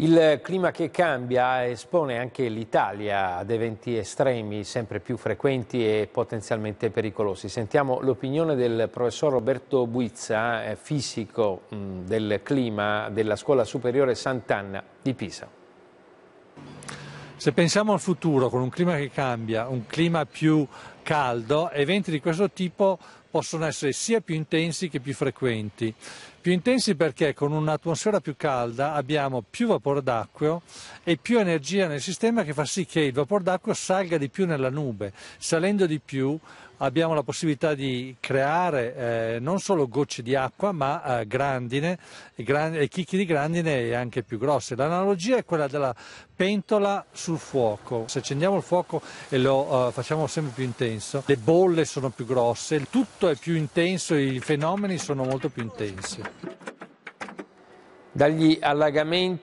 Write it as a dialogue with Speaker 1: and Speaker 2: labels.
Speaker 1: Il clima che cambia espone anche l'Italia ad eventi estremi sempre più frequenti e potenzialmente pericolosi. Sentiamo l'opinione del professor Roberto Buizza, eh, fisico mm, del clima della Scuola Superiore Sant'Anna di Pisa.
Speaker 2: Se pensiamo al futuro con un clima che cambia, un clima più caldo, eventi di questo tipo possono essere sia più intensi che più frequenti. Più intensi perché con un'atmosfera più calda abbiamo più vapore d'acqua e più energia nel sistema che fa sì che il vapore d'acqua salga di più nella nube. Salendo di più abbiamo la possibilità di creare eh, non solo gocce di acqua ma eh, grandine e, gran- e chicchi di grandine anche più grosse. L'analogia è quella della pentola sul fuoco. Se accendiamo il fuoco e lo eh, facciamo sempre più intenso, intenso, le bolle sono più grosse, tutto è più intenso, i fenomeni sono molto più intensi. Dagli allagamenti